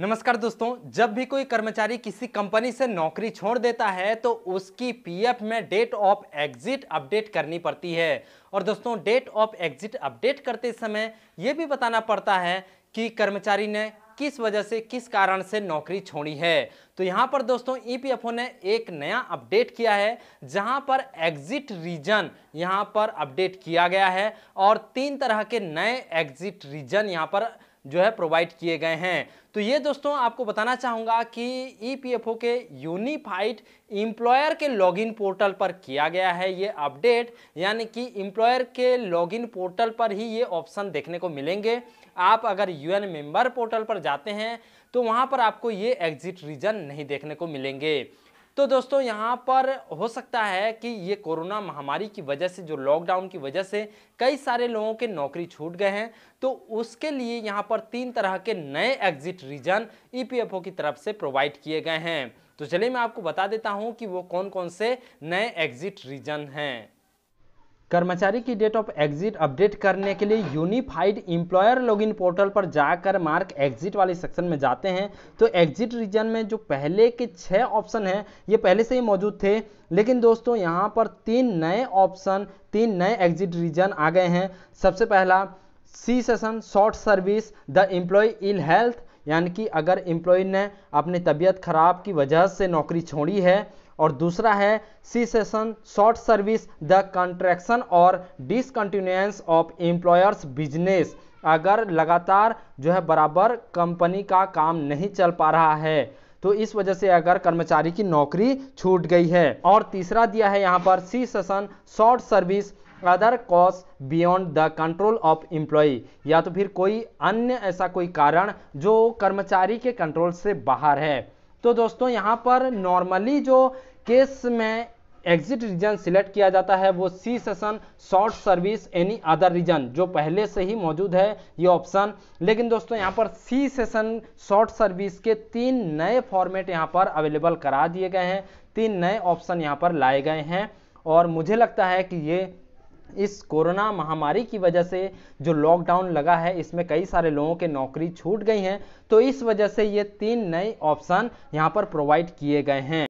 नमस्कार दोस्तों जब भी कोई कर्मचारी किसी कंपनी से नौकरी छोड़ देता है तो उसकी पीएफ में डेट ऑफ एग्जिट अपडेट करनी पड़ती है और दोस्तों डेट ऑफ एग्जिट अपडेट करते समय ये भी बताना पड़ता है कि कर्मचारी ने किस वजह से किस कारण से नौकरी छोड़ी है तो यहाँ पर दोस्तों ईपीएफओ e ने एक नया अपडेट किया है जहाँ पर एग्जिट रीजन यहाँ पर अपडेट किया गया है और तीन तरह के नए एग्जिट रीजन यहाँ पर जो है प्रोवाइड किए गए हैं तो ये दोस्तों आपको बताना चाहूँगा कि ईपीएफओ e के यूनिफाइड एम्प्लॉयर के लॉगिन पोर्टल पर किया गया है ये अपडेट यानी कि एम्प्लॉयर के लॉगिन पोर्टल पर ही ये ऑप्शन देखने को मिलेंगे आप अगर यूएन मेंबर पोर्टल पर जाते हैं तो वहाँ पर आपको ये एग्जिट रीजन नहीं देखने को मिलेंगे तो दोस्तों यहाँ पर हो सकता है कि ये कोरोना महामारी की वजह से जो लॉकडाउन की वजह से कई सारे लोगों के नौकरी छूट गए हैं तो उसके लिए यहाँ पर तीन तरह के नए एग्जिट रीजन ईपीएफओ की तरफ से प्रोवाइड किए गए हैं तो चलिए मैं आपको बता देता हूँ कि वो कौन कौन से नए एग्जिट रीजन हैं कर्मचारी की डेट ऑफ एग्जिट अपडेट करने के लिए यूनिफाइड एम्प्लॉयर लॉगिन पोर्टल पर जाकर मार्क एग्जिट वाले सेक्शन में जाते हैं तो एग्जिट रीजन में जो पहले के छः ऑप्शन हैं ये पहले से ही मौजूद थे लेकिन दोस्तों यहाँ पर तीन नए ऑप्शन तीन नए एग्जिट रीजन आ गए हैं सबसे पहला cessation short service the employ in health यानी कि अगर एम्प्लॉय ने अपनी तबीयत खराब की वजह से नौकरी छोड़ी है और दूसरा है cessation short service the contraction और डिसकंटिन्यूएंस ऑफ एम्प्लॉयर्स बिजनेस अगर लगातार जो है बराबर कंपनी का काम नहीं चल पा रहा है तो इस वजह से अगर कर्मचारी की नौकरी छूट गई है और तीसरा दिया है यहाँ पर cessation short service other cause beyond the control of employ या तो फिर कोई अन्य ऐसा कोई कारण जो कर्मचारी के कंट्रोल से बाहर है तो दोस्तों यहाँ पर नॉर्मली जो केस में एग्जिट रीजन सिलेक्ट किया जाता है वो cessation short service any other reason जो पहले से ही मौजूद है ये ऑप्शन लेकिन दोस्तों यहाँ पर सी सेशन शॉर्ट सर्विस के तीन नए फॉर्मेट यहाँ पर अवेलेबल करा दिए गए हैं तीन नए ऑप्शन यहाँ पर लाए गए हैं और मुझे लगता है कि ये इस कोरोना महामारी की वजह से जो लॉकडाउन लगा है इसमें कई सारे लोगों के नौकरी छूट गई हैं तो इस वजह से ये तीन नए ऑप्शन यहाँ पर प्रोवाइड किए गए हैं